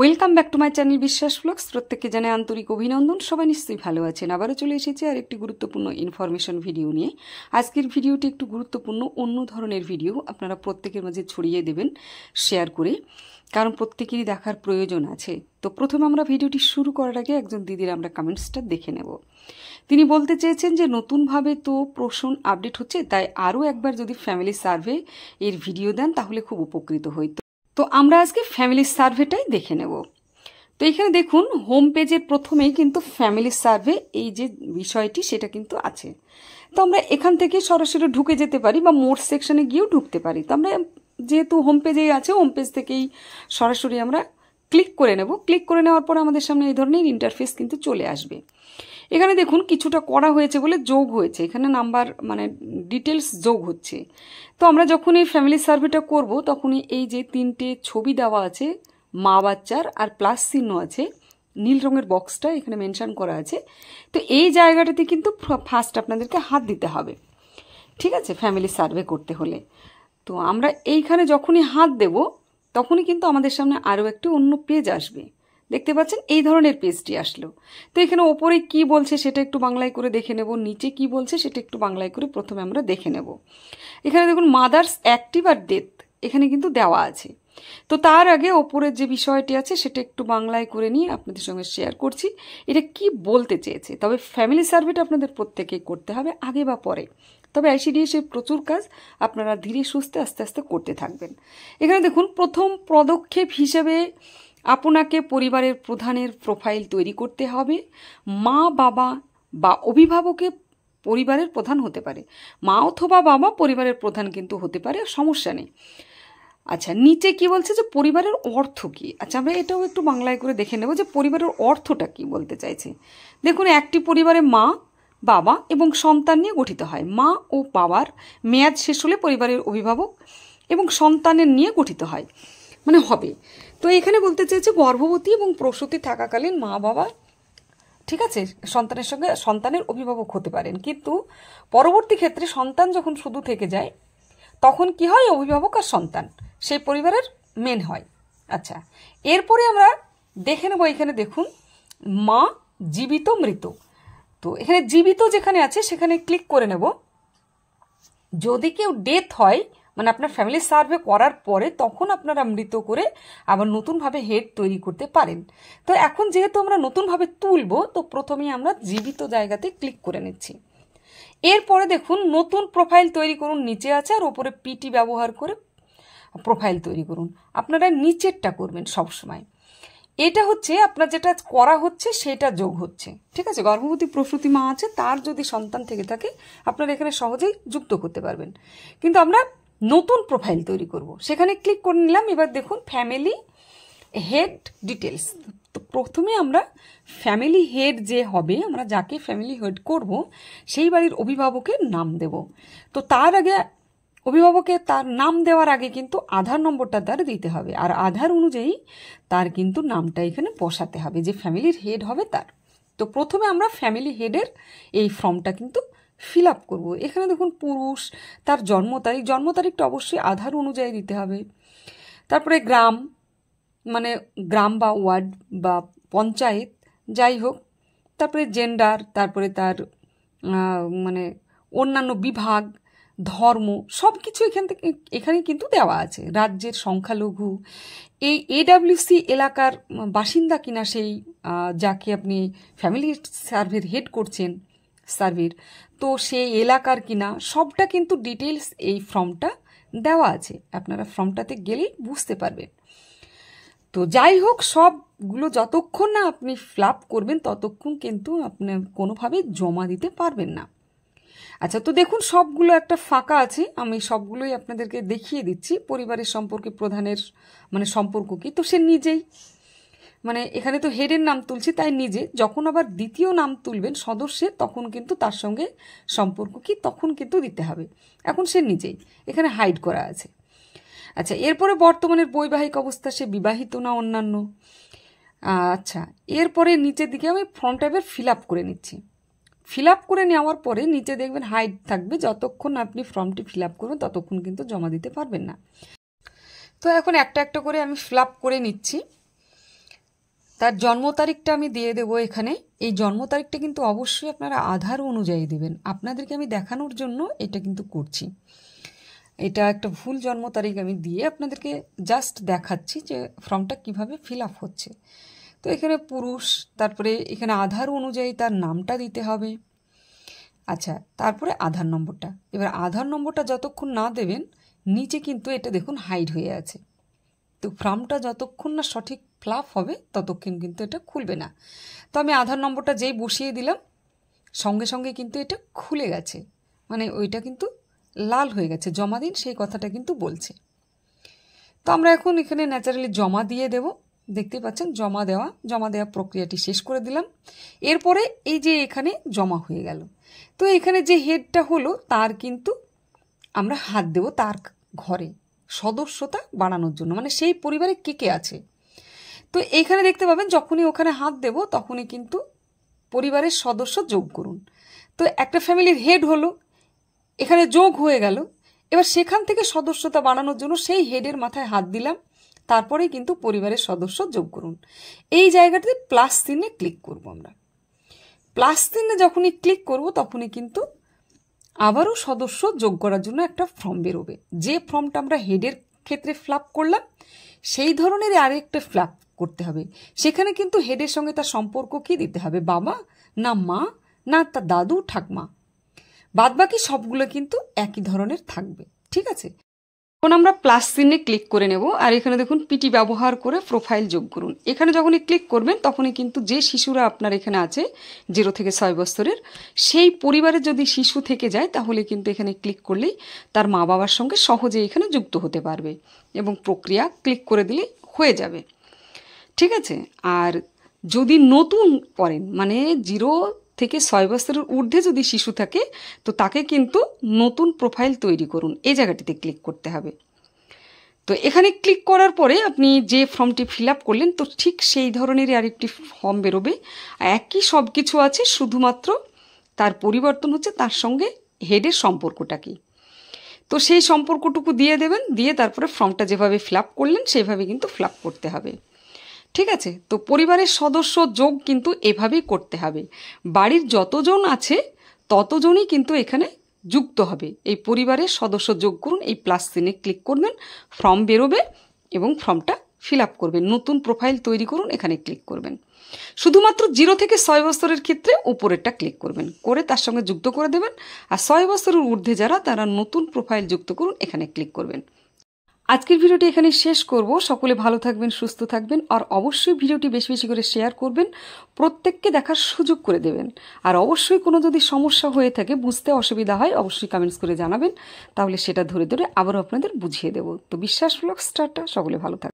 welcome back to my channel Biswas blogs প্রত্যেককে জানে আন্তরিক অভিনন্দন সবাই নিশ্চয়ই ভালো আছেন আবারও চলে এসেছি আর একটি গুরুত্বপূর্ণ ইনফরমেশন ভিডিও নিয়ে আজকের ভিডিওটি একটু গুরুত্বপূর্ণ অন্য ধরনের ভিডিও আপনারা প্রত্যেকের মাঝে ছড়িয়ে দেবেন শেয়ার করে কারণ প্রত্যেকেরই দেখার প্রয়োজন আছে তো প্রথমে আমরা ভিডিওটি শুরু করার আগে একজন দিদির আমরা কমেন্টসটা দেখে নেব তিনি বলতে চেয়েছেন যে নতুনভাবে তো প্রশ্ন আপডেট হচ্ছে তাই আরও একবার যদি ফ্যামিলি সার্ভে এর ভিডিও দেন তাহলে খুব উপকৃত হইত তো আমরা আজকে ফ্যামিলি সার্ভেটাই দেখে নেব তো এখানে দেখুন হোম পেজের প্রথমেই কিন্তু ফ্যামিলি সার্ভে এই যে বিষয়টি সেটা কিন্তু আছে তো আমরা এখান থেকে সরাসরি ঢুকে যেতে পারি বা মোট সেকশনে গিয়েও ঢুকতে পারি তো আমরা যেহেতু হোম পেজেই আছে হোম পেজ থেকেই সরাসরি আমরা ক্লিক করে নেব ক্লিক করে নেওয়ার পর আমাদের সামনে এই ধরনের ইন্টারফেস কিন্তু চলে আসবে এখানে দেখুন কিছুটা করা হয়েছে বলে যোগ হয়েছে এখানে নাম্বার মানে ডিটেলস যোগ হচ্ছে তো আমরা যখন এই ফ্যামিলি সার্ভেটা করব তখনই এই যে তিনটে ছবি দেওয়া আছে মা বাচ্চার আর প্লাস চিহ্ন আছে নীল রঙের বক্সটা এখানে মেনশান করা আছে তো এই জায়গাটাতে কিন্তু ফার্স্ট আপনাদেরকে হাত দিতে হবে ঠিক আছে ফ্যামিলি সার্ভে করতে হলে তো আমরা এইখানে যখনই হাত দেব তখনই কিন্তু আমাদের সামনে আরও একটি অন্য পেজ আসবে দেখতে পাচ্ছেন এই ধরনের পেজটি আসলো তো এখানে ওপরে কি বলছে সেটা একটু বাংলায় করে দেখে নেব নিচে কি বলছে সেটা একটু বাংলায় করে প্রথমে আমরা দেখে নেব এখানে দেখুন মাদার্স অ্যাক্টিভ আর ডেথ এখানে কিন্তু দেওয়া আছে তো তার আগে ওপরের যে বিষয়টি আছে সেটা একটু বাংলায় করে নিয়ে আপনাদের সঙ্গে শেয়ার করছি এটা কি বলতে চেয়েছে তবে ফ্যামিলি সার্ভেটা আপনাদের প্রত্যেকেই করতে হবে আগে বা পরে তবে আইসিডিএসের প্রচুর কাজ আপনারা ধীরে সুস্থে আস্তে আস্তে করতে থাকবেন এখানে দেখুন প্রথম পদক্ষেপ হিসেবে আপনাকে পরিবারের প্রধানের প্রোফাইল তৈরি করতে হবে মা বাবা বা অভিভাবকে পরিবারের প্রধান হতে পারে মা অথবা বাবা পরিবারের প্রধান কিন্তু হতে পারে সমস্যা নেই আচ্ছা নিচে কি বলছে যে পরিবারের অর্থ কি আচ্ছা আমরা এটাও একটু বাংলায় করে দেখে নেব যে পরিবারের অর্থটা কি বলতে চাইছে দেখুন একটি পরিবারে মা বাবা এবং সন্তান নিয়ে গঠিত হয় মা ও বাবার মেয়াদ শেষ হলে পরিবারের অভিভাবক এবং সন্তানের নিয়ে গঠিত হয় মানে হবে তো এখানে বলতে চেয়েছে গর্ভবতী এবং প্রসূতি থাকাকালীন মা বাবা ঠিক আছে সন্তানের সঙ্গে সন্তানের অভিভাবক হতে পারেন কিন্তু পরবর্তী ক্ষেত্রে সন্তান যখন শুধু থেকে যায় তখন কি হয় অভিভাবক আর সন্তান সেই পরিবারের মেন হয় আচ্ছা এরপরে আমরা দেখে নেব এখানে দেখুন মা জীবিত মৃত তো এখানে জীবিত যেখানে আছে সেখানে ক্লিক করে নেব যদি কেউ ডেথ হয় মানে আপনার ফ্যামিলি সার্ভে করার পরে তখন আপনারা মৃত করে আবার নতুনভাবে হেড তৈরি করতে পারেন তো এখন যেহেতু আমরা নতুনভাবে তুলব তো প্রথমেই আমরা জীবিত জায়গাতে ক্লিক করে নিচ্ছি এরপরে দেখুন নতুন প্রোফাইল তৈরি করুন নিচে আছে আর ওপরে পিটি ব্যবহার করে প্রোফাইল তৈরি করুন আপনারা নিচেরটা করবেন সবসময় এটা হচ্ছে আপনার যেটা করা হচ্ছে সেটা যোগ হচ্ছে ঠিক আছে গর্ভবতী প্রসূতি মা আছে তার যদি সন্তান থেকে থাকে আপনারা এখানে সহজেই যুক্ত করতে পারবেন কিন্তু আমরা নতুন প্রোফাইল তৈরি করব সেখানে ক্লিক করে নিলাম এবার দেখুন ফ্যামিলি হেড ডিটেলস তো প্রথমে আমরা ফ্যামিলি হেড যে হবে আমরা যাকে ফ্যামিলি হেড করব সেই বাড়ির অভিভাবকের নাম দেব তো তার আগে অভিভাবকের তার নাম দেওয়ার আগে কিন্তু আধার নম্বরটা তার দিতে হবে আর আধার অনুযায়ী তার কিন্তু নামটা এখানে বসাতে হবে যে ফ্যামিলির হেড হবে তার তো প্রথমে আমরা ফ্যামিলি হেডের এই ফর্মটা কিন্তু ফিল আপ করবো এখানে দেখুন পুরুষ তার জন্ম তারিখ জন্ম তারিখটা অবশ্যই আধার অনুযায়ী দিতে হবে তারপরে গ্রাম মানে গ্রাম বা ওয়ার্ড বা পঞ্চায়েত যাই হোক তারপরে জেন্ডার তারপরে তার মানে অন্যান্য বিভাগ ধর্ম সব কিছু এখান থেকে এখানে কিন্তু দেওয়া আছে রাজ্যের সংখ্যালঘু এই এডাব্লিউসি এলাকার বাসিন্দা কিনা সেই যাকে আপনি ফ্যামিলি সার্ভের হেড করছেন সার্ভের তো সে এলাকার কিনা সবটা কিন্তু ডিটেলস এই ফর্মটা দেওয়া আছে আপনারা ফর্মটাতে গেলেই বুঝতে পারবেন তো যাই হোক সবগুলো যতক্ষণ না আপনি ফ্লাপ করবেন ততক্ষণ কিন্তু আপনি কোনোভাবে জমা দিতে পারবেন না আচ্ছা তো দেখুন সবগুলো একটা ফাঁকা আছে আমি সবগুলোই আপনাদেরকে দেখিয়ে দিচ্ছি পরিবারের সম্পর্কে প্রধানের মানে সম্পর্ক কি তো সে নিজেই মানে এখানে তো হেডের নাম তুলছি তাই নিজে যখন আবার দ্বিতীয় নাম তুলবেন সদস্যের তখন কিন্তু তার সঙ্গে সম্পর্ক কি তখন কিন্তু দিতে হবে এখন সে নিজেই এখানে হাইড করা আছে আচ্ছা এরপরে বর্তমানের বৈবাহিক অবস্থা সে বিবাহিত না অন্যান্য আচ্ছা এরপরে নিচের দিকে আমি ফ্রন্ট টাইপের ফিল আপ করে নিচ্ছি ফিল আপ করে নেওয়ার পরে নিচে দেখবেন হাইড থাকবে যতক্ষণ আপনি ফর্মটি ফিল আপ করবেন ততক্ষণ কিন্তু জমা দিতে পারবেন না তো এখন একটা একটা করে আমি ফিল আপ করে নিচ্ছি তার জন্ম তারিখটা আমি দিয়ে দেবো এখানে এই জন্ম তারিখটা কিন্তু অবশ্যই আপনারা আধার অনুযায়ী দেবেন আপনাদেরকে আমি দেখানোর জন্য এটা কিন্তু করছি এটা একটা ভুল জন্ম তারিখ আমি দিয়ে আপনাদেরকে জাস্ট দেখাচ্ছি যে ফর্মটা কিভাবে ফিল আপ হচ্ছে তো এখানে পুরুষ তারপরে এখানে আধার অনুযায়ী তার নামটা দিতে হবে আচ্ছা তারপরে আধার নম্বরটা এবার আধার নম্বরটা যতক্ষণ না দেবেন নিচে কিন্তু এটা দেখুন হাইড হয়ে আছে তো ফর্মটা যতক্ষণ না সঠিক ফ্লাফ হবে ততক্ষণ কিন্তু এটা খুলবে না তো আমি আধার নম্বরটা যেই বসিয়ে দিলাম সঙ্গে সঙ্গে কিন্তু এটা খুলে গেছে মানে ওইটা কিন্তু লাল হয়ে গেছে জমা দিন সেই কথাটা কিন্তু বলছে তো আমরা এখন এখানে ন্যাচারালি জমা দিয়ে দেব দেখতে পাচ্ছেন জমা দেওয়া জমা দেওয়া প্রক্রিয়াটি শেষ করে দিলাম এরপরে এই যে এখানে জমা হয়ে গেল তো এখানে যে হেডটা হলো তার কিন্তু আমরা হাত দেব তার ঘরে সদস্যতা বাড়ানোর জন্য মানে সেই পরিবারে কে কে আছে তো এইখানে দেখতে পাবেন যখনই ওখানে হাত দেব তখনই কিন্তু পরিবারের সদস্য যোগ করুন তো একটা ফ্যামিলির হেড হলো এখানে যোগ হয়ে গেল এবার সেখান থেকে সদস্যতা বানানোর জন্য সেই হেডের মাথায় হাত দিলাম তারপরেই কিন্তু পরিবারের সদস্য যোগ করুন এই জায়গাটাতে প্লাস চিহ্নে ক্লিক করব আমরা প্লাস চিহ্নে যখনই ক্লিক করব তখনই কিন্তু আবারও সদস্য যোগ করার জন্য একটা ফর্ম বেরোবে যে ফর্মটা আমরা হেডের ক্ষেত্রে ফ্লাপ করলাম সেই ধরনের আরেকটা ফ্লাপ করতে হবে সেখানে কিন্তু হেডের সঙ্গে তার সম্পর্ক কি দিতে হবে বাবা না মা না তার দাদু ঠাকমা বাদবাকি সবগুলো কিন্তু একই ধরনের থাকবে ঠিক আছে এখন আমরা প্লাস চিহ্নে ক্লিক করে নেব আর এখানে দেখুন পিটি ব্যবহার করে প্রোফাইল যোগ করুন এখানে যখনই ক্লিক করবেন তখনই কিন্তু যে শিশুরা আপনার এখানে আছে জিরো থেকে ছয় বছরের সেই পরিবারে যদি শিশু থেকে যায় তাহলে কিন্তু এখানে ক্লিক করলেই তার মা বাবার সঙ্গে সহজে এখানে যুক্ত হতে পারবে এবং প্রক্রিয়া ক্লিক করে দিলেই হয়ে যাবে ঠিক আছে আর যদি নতুন করেন মানে জিরো থেকে ছয় বছরের ঊর্ধ্বে যদি শিশু থাকে তো তাকে কিন্তু নতুন প্রোফাইল তৈরি করুন এই জায়গাটিতে ক্লিক করতে হবে তো এখানে ক্লিক করার পরে আপনি যে ফর্মটি ফিল আপ করলেন তো ঠিক সেই ধরনেরই আরেকটি ফর্ম বেরোবে একই সব কিছু আছে শুধুমাত্র তার পরিবর্তন হচ্ছে তার সঙ্গে হেডের সম্পর্কটা কি তো সেই সম্পর্কটুকু দিয়ে দেবেন দিয়ে তারপরে ফর্মটা যেভাবে ফিল আপ করলেন সেইভাবে কিন্তু ফিল আপ করতে হবে ঠিক আছে তো পরিবারের সদস্য যোগ কিন্তু এভাবেই করতে হবে বাড়ির যতজন আছে ততজনই কিন্তু এখানে যুক্ত হবে এই পরিবারের সদস্য যোগ করুন এই প্লাস সিনে ক্লিক করবেন ফর্ম বেরোবে এবং ফর্মটা ফিল আপ করবেন নতুন প্রোফাইল তৈরি করুন এখানে ক্লিক করবেন শুধুমাত্র জিরো থেকে ছয় বছরের ক্ষেত্রে উপরেরটা ক্লিক করবেন করে তার সঙ্গে যুক্ত করে দেবেন আর ছয় বছরের ঊর্ধ্বে যারা তারা নতুন প্রোফাইল যুক্ত করুন এখানে ক্লিক করবেন আজকের ভিডিওটি এখানে শেষ করব সকলে ভালো থাকবেন সুস্থ থাকবেন আর অবশ্যই ভিডিওটি বেশি বেশি করে শেয়ার করবেন প্রত্যেককে দেখার সুযোগ করে দেবেন আর অবশ্যই কোনো যদি সমস্যা হয়ে থাকে বুঝতে অসুবিধা হয় অবশ্যই কমেন্টস করে জানাবেন তাহলে সেটা ধরে ধরে আবারও আপনাদের বুঝিয়ে দেব তো বিশ্বাসমূলক স্টার্টটা স্টারটা সকলে ভালো থাকবে